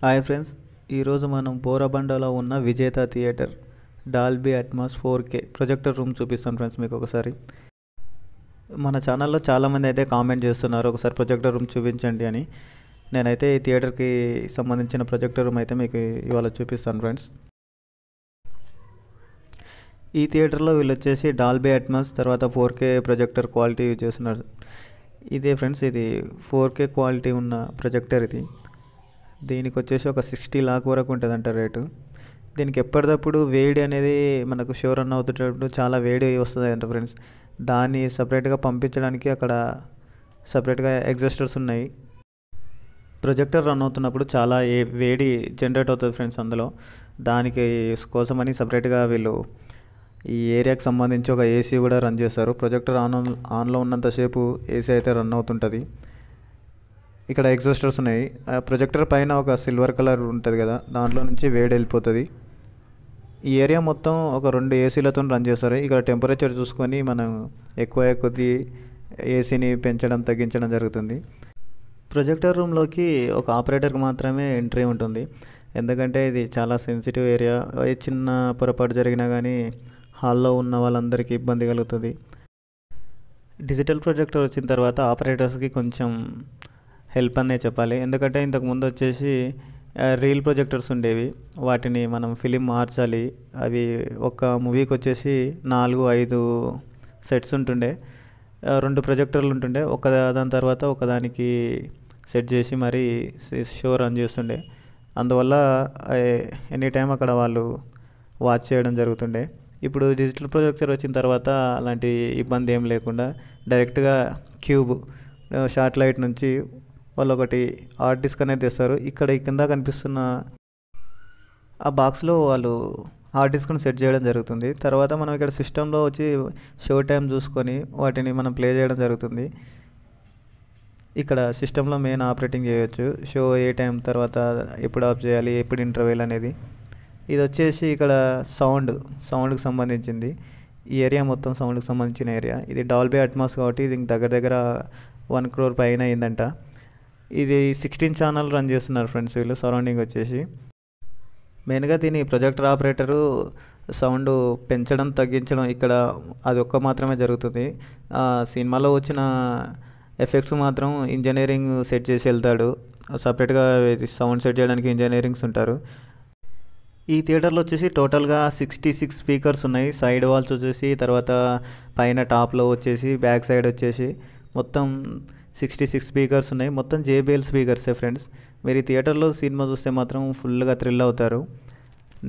hi friends ఈరోజు మనం బోరబండలో ఉన్న Vijetha theatre Dolby Atmos four K projector room చూపిస్తాం ఫ్రెండ్స్ మీకు ఒకసారి మన ఛానల్లో చాలామంది అయితే కామెంట్ చేస్తున్నారు ఒకసారి ప్రొజెక్టర్ రూమ్ చూపించండి అని నేనైతే ఈ థియేటర్కి సంబంధించిన ప్రొజెక్టర్ రూమ్ అయితే మీకు ఇవాళ చూపిస్తాను ఫ్రెండ్స్ ఈ థియేటర్లో వీళ్ళు వచ్చేసి డాల్బీ అట్మాస్ తర్వాత four K projector quality use చేస్తున్నారు ఇదే ఫ్రెండ్స్ ఇది ఫోర్ కే క్వాలిటీ ఉన్న ప్రొజెక్టర్ ఇది దీనికి వచ్చేసి ఒక సిక్స్టీ లాక్ వరకు ఉంటుందంట రేటు దీనికి ఎప్పటికప్పుడు వేడి అనేది మనకు షోర్ రన్ అవుతున్నప్పుడు చాలా వేడి వస్తుంది అంట ఫ్రెండ్స్ దాన్ని సపరేట్గా పంపించడానికి అక్కడ సపరేట్గా ఎగ్జస్టర్స్ ఉన్నాయి ప్రొజెక్టర్ రన్ అవుతున్నప్పుడు చాలా ఏ వేడి జనరేట్ అవుతుంది ఫ్రెండ్స్ అందులో దానికి కోసమని సపరేట్గా వీళ్ళు ఈ ఏరియాకి సంబంధించి ఒక ఏసీ కూడా రన్ చేస్తారు ప్రొజెక్టర్ ఆన్ ఆన్లో ఉన్నంతసేపు ఏసీ అయితే రన్ అవుతుంటుంది ఇక్కడ ఎగ్జాస్టర్స్ ఉన్నాయి ఆ ప్రొజెక్టర్ పైన ఒక సిల్వర్ కలర్ ఉంటుంది కదా దాంట్లో నుంచి వేడి వెళ్ళిపోతుంది ఈ ఏరియా మొత్తం ఒక రెండు ఏసీలతో రన్ చేస్తారు ఇక్కడ టెంపరేచర్ చూసుకొని మనం ఎక్కువ కొద్ది ఏసీని పెంచడం తగ్గించడం జరుగుతుంది ప్రొజెక్టర్ రూమ్లోకి ఒక ఆపరేటర్కి మాత్రమే ఎంట్రీ ఉంటుంది ఎందుకంటే ఇది చాలా సెన్సిటివ్ ఏరియా ఏ చిన్న పొరపాటు జరిగినా కానీ హాల్లో ఉన్న వాళ్ళందరికీ ఇబ్బంది కలుగుతుంది డిజిటల్ ప్రొజెక్టర్ వచ్చిన తర్వాత ఆపరేటర్స్కి కొంచెం హెల్ప్ అనే చెప్పాలి ఎందుకంటే ఇంతకు ముందు వచ్చేసి రీల్ ప్రొజెక్టర్స్ ఉండేవి వాటిని మనం ఫిలిం మార్చాలి అవి ఒక మూవీకి వచ్చేసి నాలుగు ఐదు సెట్స్ ఉంటుండే రెండు ప్రొజెక్టర్లు ఉంటుండే ఒక దాని తర్వాత ఒకదానికి సెట్ చేసి మరీ షో రన్ చేస్తుండే అందువల్ల ఎనీ టైం అక్కడ వాళ్ళు వాచ్ చేయడం జరుగుతుండే ఇప్పుడు డిజిటల్ ప్రొజెక్టర్ వచ్చిన తర్వాత అలాంటి ఇబ్బంది ఏం లేకుండా డైరెక్ట్గా క్యూబ్ షార్ట్ లైట్ నుంచి వాళ్ళు ఒకటి హార్డ్ డిస్క్ అనేది తెస్తారు ఇక్కడ కింద కనిపిస్తున్న ఆ బాక్స్లో వాళ్ళు హార్డ్ డిస్క్ను సెట్ చేయడం జరుగుతుంది తర్వాత మనం ఇక్కడ సిస్టంలో వచ్చి షో టైం చూసుకొని వాటిని మనం ప్లే చేయడం జరుగుతుంది ఇక్కడ సిస్టంలో మెయిన్ ఆపరేటింగ్ చేయవచ్చు షో ఏ టైం తర్వాత ఎప్పుడు ఆఫ్ చేయాలి ఎప్పుడు ఇంటర్వెల్ అనేది ఇది వచ్చేసి ఇక్కడ సౌండ్ సౌండ్కి సంబంధించింది ఈ ఏరియా మొత్తం సౌండ్కి సంబంధించిన ఏరియా ఇది డాల్బే అట్మాస్ కాబట్టి దీనికి దగ్గర దగ్గర వన్ క్రోర్ పైన అయిందంట ఇది సిక్స్టీన్ ఛానల్ రన్ చేస్తున్నారు ఫ్రెండ్స్ వీళ్ళు సరౌండింగ్ వచ్చేసి మెయిన్గా దీని ప్రొజెక్టర్ ఆపరేటరు సౌండ్ పెంచడం తగ్గించడం ఇక్కడ అది ఒక్క మాత్రమే జరుగుతుంది సినిమాలో వచ్చిన ఎఫెక్ట్స్ మాత్రం ఇంజనీరింగ్ సెట్ చేసి వెళ్తాడు సపరేట్గా సౌండ్ సెట్ చేయడానికి ఇంజనీరింగ్స్ ఉంటారు ఈ థియేటర్లో వచ్చేసి టోటల్గా సిక్స్టీ సిక్స్ స్పీకర్స్ ఉన్నాయి సైడ్ వాల్స్ వచ్చేసి తర్వాత పైన టాప్లో వచ్చేసి బ్యాక్ సైడ్ వచ్చేసి మొత్తం సిక్స్టీ సిక్స్ స్పీకర్స్ ఉన్నాయి మొత్తం జేబిఎల్ స్పీకర్సే ఫ్రెండ్స్ మీరు ఈ థియేటర్లో సినిమా చూస్తే మాత్రం ఫుల్గా థ్రిల్ అవుతారు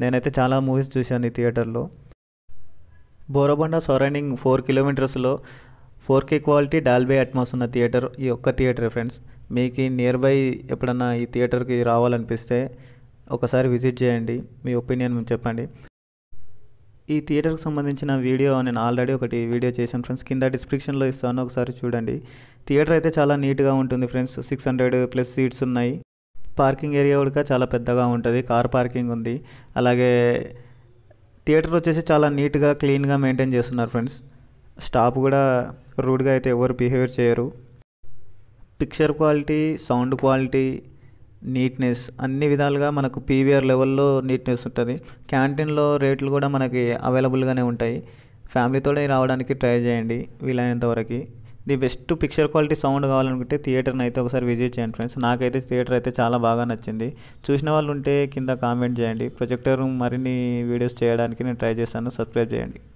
నేనైతే చాలా మూవీస్ చూశాను ఈ థియేటర్లో బోరబండ సరౌండింగ్ ఫోర్ కిలోమీటర్స్లో four K quality Dolby Atmos ఉన్న థియేటర్ ఈ ఒక్క థియేటర్ ఫ్రెండ్స్ మీకు నియర్ బై ఎప్పుడన్నా ఈ థియేటర్కి రావాలనిపిస్తే ఒకసారి విజిట్ చేయండి మీ ఒపీనియన్ చెప్పండి ఈ థియేటర్కి సంబంధించిన వీడియో నేను ఆల్రెడీ ఒకటి వీడియో చేశాను ఫ్రెండ్స్ కింద డిస్క్రిప్షన్లో ఇస్తాను ఒకసారి చూడండి థియేటర్ అయితే చాలా నీట్గా ఉంటుంది friends six hundred plus seats ఉన్నాయి పార్కింగ్ ఏరియా కూడా చాలా పెద్దగా ఉంటుంది కార్ పార్కింగ్ ఉంది అలాగే థియేటర్ వచ్చేసి చాలా నీట్గా క్లీన్గా మెయింటైన్ చేస్తున్నారు ఫ్రెండ్స్ స్టాఫ్ కూడా రూడ్గా అయితే ఎవరు బిహేవియర్ చేయరు picture quality sound quality neatness అన్ని విధాలుగా మనకు పీవీఆర్ లెవెల్లో నీట్నెస్ ఉంటుంది క్యాంటీన్లో రేట్లు కూడా మనకి అవైలబుల్గానే ఉంటాయి ఫ్యామిలీతో రావడానికి ట్రై చేయండి వీలైనంత వరకు the best picture quality sound కావాలనుకుంటే థియేటర్ని అయితే ఒకసారి విజిట్ చేయండి ఫ్రెండ్స్ నాకైతే థియేటర్ అయితే చాలా బాగా నచ్చింది చూసిన వాళ్ళు ఉంటే కింద కామెంట్ చేయండి ప్రొజెక్టర్ మరిన్ని వీడియోస్ చేయడానికి నేను ట్రై చేస్తాను సబ్స్క్రైబ్ చేయండి